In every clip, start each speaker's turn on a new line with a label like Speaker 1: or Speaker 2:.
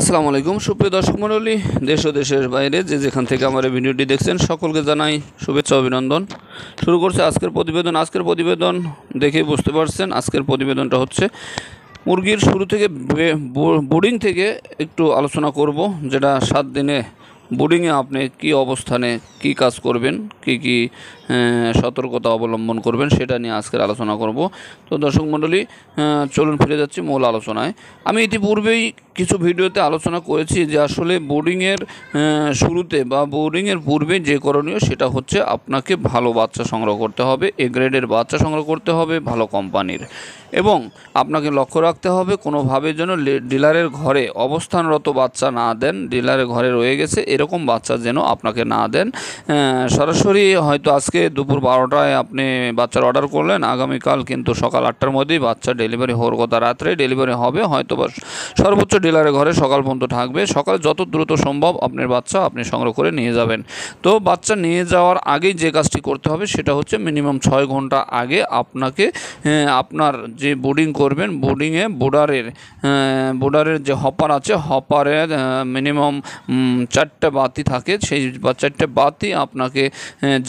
Speaker 1: আসসালামু আলাইকুম সুপ্রিয় দর্শক মণ্ডলী দেশ ও দেশের বাইরে যে যেখান থেকে আমার এই ভিডিওটি দেখছেন সকলকে জানাই শুভেচ্ছা অভিনন্দন শুরু করছে আজকের প্রতিবেদন আজকের প্রতিবেদন দেখে বুঝতে পারছেন আজকের প্রতিবেদনটা হচ্ছে মুরগির শুরু থেকে বোর্ডিং থেকে একটু আলোচনা করব যেটা সাত দিনে বোর্ডিংয়ে আপনি কি অবস্থানে কি কাজ করবেন কি কি হ্যাঁ, সতর্কতা অবলম্বন করবেন সেটা নিয়ে আজকের আলোচনা করব তো দর্শক মণ্ডলী হ্যাঁ, চলুন ফিরে যাচ্ছি মূল আলোচনায় আমি ইতিপূর্বেই কিছু ভিডিওতে আলোচনা করেছি যে আসলে বোর্ডিংয়ের হ্যাঁ, শুরুতে বা বোর্ডিংয়ের পূর্বে যে করণীয় সেটা হচ্ছে আপনাকে ভালো বাচ্চা সংগ্রহ করতে হবে এ গ্রেডের বাচ্চা সংগ্রহ করতে হবে ভালো কোম্পানির এবং আপনাকে লক্ষ্য রাখতে হবে কোনোভাবে যেন ডিলারের ঘরে অবস্থানরত বাচ্চা না দেন ডিলারের ঘরে রয়ে গেছে এরকম বাচ্চা যেন আপনাকে না দেন সরাসরি হয়তো আজকে আজকে দুপুর বারোটায় আপনি বাচ্চার অর্ডার করলেন আগামীকাল কিন্তু সকাল আটটার মধ্যেই বাচ্চা ডেলিভারি হওয়ার কথা রাত্রে ডেলিভারি হবে হয়তো বা সর্বোচ্চ ডিলারের ঘরে সকাল পর্যন্ত থাকবে সকালে যত দ্রুত সম্ভব আপনার বাচ্চা আপনি সংগ্রহ করে নিয়ে যাবেন তো বাচ্চা নিয়ে যাওয়ার আগেই যে কাজটি করতে হবে সেটা হচ্ছে মিনিমাম ছয় ঘন্টা আগে আপনাকে আপনার যে বোর্ডিং করবেন বোর্ডিংয়ে বোর্ডারের বোর্ডারের যে হপার আছে হপারে মিনিমাম চারটে বাতি থাকে সেই চারটে বাতি আপনাকে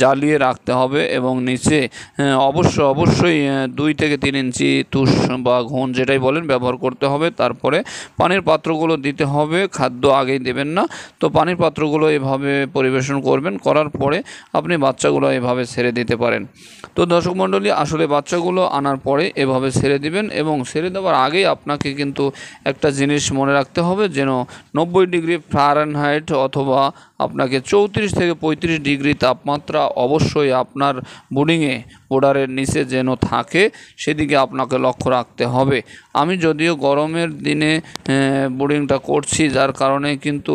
Speaker 1: জ্বালিয়ে রাখ রাখতে হবে এবং নিচে হ্যাঁ, অবশ্য অবশ্যই দুই থেকে তিন ইঞ্চি তুষ বা ঘন যেটাই বলেন ব্যবহার করতে হবে তারপরে পানির পাত্রগুলো দিতে হবে খাদ্য আগেই দেবেন না তো পানির পাত্রগুলো এভাবে পরিবেশন করবেন করার পরে আপনি বাচ্চাগুলো এভাবে ছেড়ে দিতে পারেন তো দর্শক মণ্ডলী আসলে বাচ্চাগুলো আনার পরে এভাবে ছেড়ে দিবেন এবং ছেড়ে দেওয়ার আগেই আপনাকে কিন্তু একটা জিনিস মনে রাখতে হবে যেন নব্বই ডিগ্রি ফারেনহাইট অথবা আপনাকে চৌত্রিশ থেকে পঁয়ত্রিশ ডিগ্রি তাপমাত্রা অবশ্যই আপনার বোর্ডিংয়ে বোর্ডারের নিচে যেন থাকে সেদিকে আপনাকে লক্ষ্য রাখতে হবে আমি যদিও গরমের দিনে বোর্ডিংটা করছি যার কারণে কিন্তু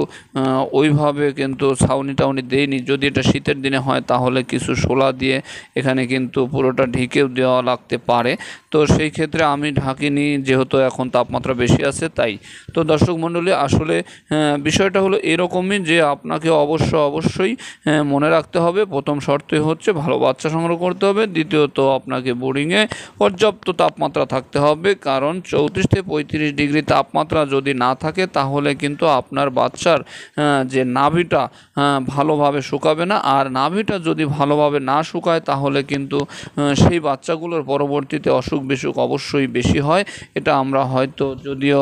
Speaker 1: ওইভাবে কিন্তু ছাউনি টাউনি দেয়নি যদি এটা শীতের দিনে হয় তাহলে কিছু শোলা দিয়ে এখানে কিন্তু পুরোটা ঢেকেও দেওয়া লাগতে পারে তো সেই ক্ষেত্রে আমি ঢাকিনি যেহেতু এখন তাপমাত্রা বেশি আছে তাই তো দর্শক মণ্ডলী আসলে বিষয়টা হলো এরকমই যে আপনাকে অবশ্য অবশ্যই মনে রাখতে হবে প্রথম শর্তই হচ্ছে ভালো বাচ্চা সংগ্রহ করতে হবে দ্বিতীয়ত আপনাকে বোর্ডিংয়ে পর্যাপ্ত তাপমাত্রা থাকতে হবে কারণ চৌত্রিশ থেকে পঁয়ত্রিশ ডিগ্রি তাপমাত্রা যদি না থাকে তাহলে কিন্তু আপনার বাচ্চার হ্যাঁ, যে নাভিটা হ্যাঁ, ভালোভাবে শুকাবে না আর নাভিটা যদি ভালোভাবে না শুকায় তাহলে কিন্তু হ্যাঁ, সেই বাচ্চাগুলোর পরবর্তীতে অসুখ বিসুখ অবশ্যই বেশি হয় এটা আমরা হয়তো যদিও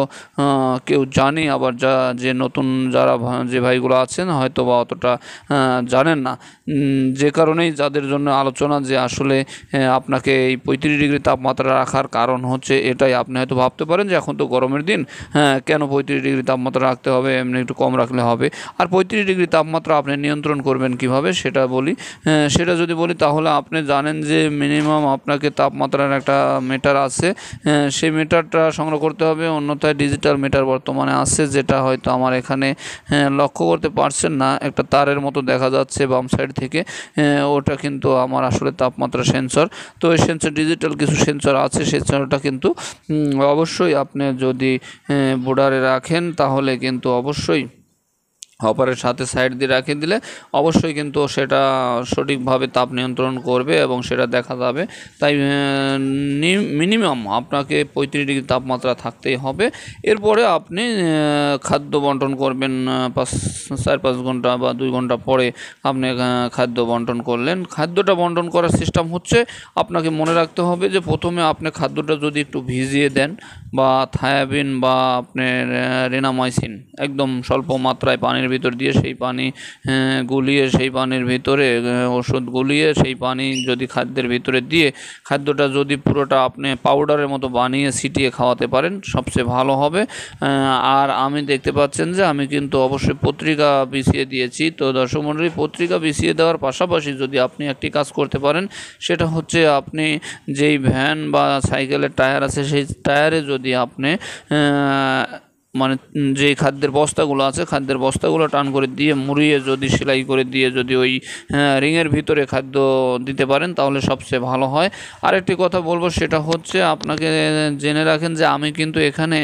Speaker 1: কেউ জানি আবার যা যে নতুন যারা যে ভাইগুলো আছেন হয়তো বা অতটা জানেন না যে কারণেই যাদের জন্য আলোচনা যে আসলে আপনাকে এই পঁয়ত্রিশ ডিগ্রি তাপমাত্রা রাখার কারণ হচ্ছে এটাই আপনি হয়তো ভাবতে পারেন যে এখন তো গরমের দিন হ্যাঁ কেন পঁয়ত্রিশ ডিগ্রি তাপমাত্রা রাখতে হবে এমনি একটু কম রাখলে হবে আর পঁয়ত্রিশ ডিগ্রি তাপমাত্রা আপনি নিয়ন্ত্রণ করবেন কিভাবে সেটা বলি হ্যাঁ, সেটা যদি বলি তাহলে আপনি জানেন যে মিনিমাম আপনাকে তাপমাত্রার একটা মিটার আছে হ্যাঁ, সেই মিটারটা সংগ্রহ করতে হবে অন্যথায় ডিজিটাল মিটার বর্তমানে আছে যেটা হয়তো আমার এখানে হ্যাঁ, লক্ষ্য করতে পারছেন না একটা তারের মতো দেখা যাচ্ছে বাম সাইড থেকে ওটা কিন্তু আমার আসলে তাপমাত্রা সেন্সর তো এই সেন্সর ডিজিটাল কিছু সেন্সর আছে সেন্সরটা কিন্তু অবশ্যই আপনি যদি বর্ডারে রাখেন তাহলে কিন্তু অবশ্যই হপারের সাথে সাইড দিয়ে রাখিয়ে দিলে অবশ্যই কিন্তু সেটা সঠিকভাবে তাপ নিয়ন্ত্রণ করবে এবং সেটা দেখা যাবে তাই মিনিমাম আপনাকে পঁয়ত্রিশ ডিগ্রি তাপমাত্রা থাকতেই হবে এরপরে আপনি খাদ্য বন্টন করবেন পাঁচ চার পাঁচ ঘন্টা বা দুই ঘন্টা পরে আপনি খাদ্য বন্টন করলেন খাদ্যটা বন্টন করার সিস্টেম হচ্ছে আপনাকে মনে রাখতে হবে যে প্রথমে আপনি খাদ্যটা যদি একটু ভিজিয়ে দেন বা থায়াবিন বা আপনার রেনামাইসিন একদম স্বল্প মাত্রায় পানির ভিতর দিয়ে সেই পানি গুলিয়ে সেই পানির ভিতরে ওষুধ গুলিয়ে সেই পানি যদি খাদ্যের ভিতরে দিয়ে খাদ্যটা যদি পুরোটা আপনি পাউডারের মতো বানিয়ে ছিটিয়ে খাওয়াতে পারেন সবচেয়ে ভালো হবে আর আমি দেখতে পাচ্ছেন যে আমি কিন্তু অবশ্যই পত্রিকা বিছিয়ে দিয়েছি তো দর্শক পত্রিকা বিছিয়ে দেওয়ার পাশাপাশি যদি আপনি একটি কাজ করতে পারেন সেটা হচ্ছে আপনি যেই ভ্যান বা সাইকেলের টায়ার আছে সেই টায়ারে যদি আপনি মানে যে খাদ্যের বস্তাগুলো আছে খাদ্যের বস্তাগুলো টান করে দিয়ে মুড়িয়ে যদি সেলাই করে দিয়ে যদি ওই হ্যাঁ, রিংয়ের ভিতরে খাদ্য দিতে পারেন তাহলে সবচেয়ে ভালো হয় আরেকটি কথা বলবো সেটা হচ্ছে আপনাকে জেনে রাখেন যে আমি কিন্তু এখানে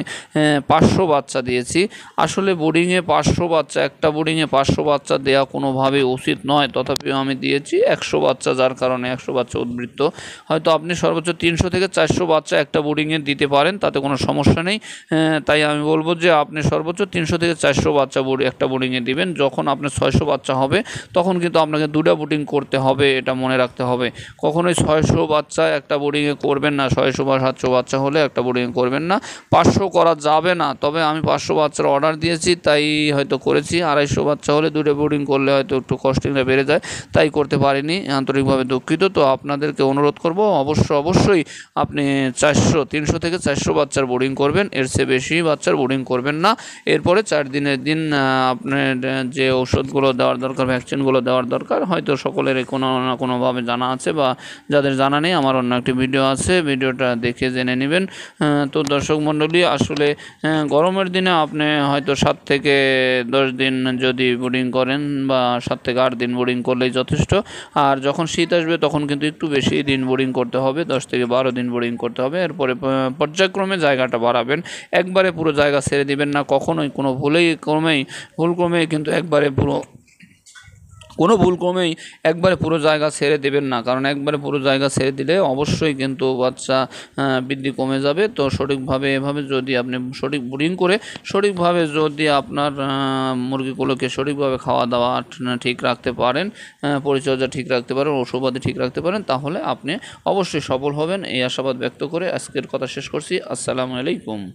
Speaker 1: পাঁচশো বাচ্চা দিয়েছি আসলে বোর্ডিংয়ে পাঁচশো বাচ্চা একটা বোর্ডিংয়ে পাঁচশো বাচ্চা দেওয়া কোনোভাবে উচিত নয় তথাপিও আমি দিয়েছি একশো বাচ্চা যার কারণে একশো বাচ্চা উদ্বৃত্ত হয়তো আপনি সর্বোচ্চ তিনশো থেকে চারশো বাচ্চা একটা বোর্ডিংয়ে দিতে পারেন তাতে কোনো সমস্যা নেই হ্যাঁ, তাই আমি বলবো যে আপনি সর্বোচ্চ তিনশো থেকে চারশো বাচ্চা একটা বোর্ডিংয়ে দিবেন যখন আপনার ছয়শো বাচ্চা হবে তখন কিন্তু আপনাকে দুটা বোর্ডিং করতে হবে এটা মনে রাখতে হবে কখনোই ছয়শো বাচ্চা একটা বোর্ডিংয়ে করবেন না ছয়শো বা সাতশো বাচ্চা হলে একটা বোর্ডিংয়ে করবেন না পাঁচশো করা যাবে না তবে আমি পাঁচশো বাচ্চার অর্ডার দিয়েছি তাই হয়তো করেছি আড়াইশো বাচ্চা হলে দুটো বোর্ডিং করলে হয়তো একটু কস্টিংটা বেড়ে যায় তাই করতে পারিনি আন্তরিকভাবে দুঃখিত তো আপনাদেরকে অনুরোধ করব অবশ্য অবশ্যই আপনি চারশো তিনশো থেকে চারশো বাচ্চার বোর্ডিং করবেন এর চেয়ে বেশি বাচ্চার বোর্ডিং করবেন না এরপরে চার দিনের দিন আপনার যে ওষুধগুলো দেওয়ার দরকার ভ্যাকসিনগুলো দেওয়ার দরকার হয়তো সকলের কোনো না কোনোভাবে জানা আছে বা যাদের জানা নেই আমার অন্য একটি ভিডিও আছে ভিডিওটা দেখে জেনে নেবেন তো দর্শক মণ্ডলী আসলে গরমের দিনে আপনি হয়তো সাত থেকে দশ দিন যদি বোর্ডিং করেন বা সাত থেকে আট দিন বোর্ডিং করলেই যথেষ্ট আর যখন শীত আসবে তখন কিন্তু একটু বেশি দিন বোর্ডিং করতে হবে দশ থেকে বারো দিন বোর্ডিং করতে হবে এরপরে পর্যায়ক্রমে জায়গাটা বাড়াবেন একবারে পুরো জায়গা ছেড়ে দেবেন না কখনোই কোনো ভুলেই ক্রমেই ভুল ক্রমেই কিন্তু একবারে পুরো কোনো ভুলক্রমেই একবারে পুরো জায়গা ছেড়ে দেবেন না কারণ একবারে পুরো জায়গা ছেড়ে দিলে অবশ্যই কিন্তু বাচ্চা বৃদ্ধি কমে যাবে তো সঠিকভাবে এভাবে যদি আপনি সঠিক ব্রিডিং করে সঠিকভাবে যদি আপনার মুরগিগুলোকে সঠিকভাবে খাওয়া দাওয়া ঠিক রাখতে পারেন পরিচর্যা ঠিক রাখতে পারেন ওষুধপাতি ঠিক রাখতে পারেন তাহলে আপনি অবশ্যই সফল হবেন এই আশাবাদ ব্যক্ত করে আজকের কথা শেষ করছি আসসালামু আলাইকুম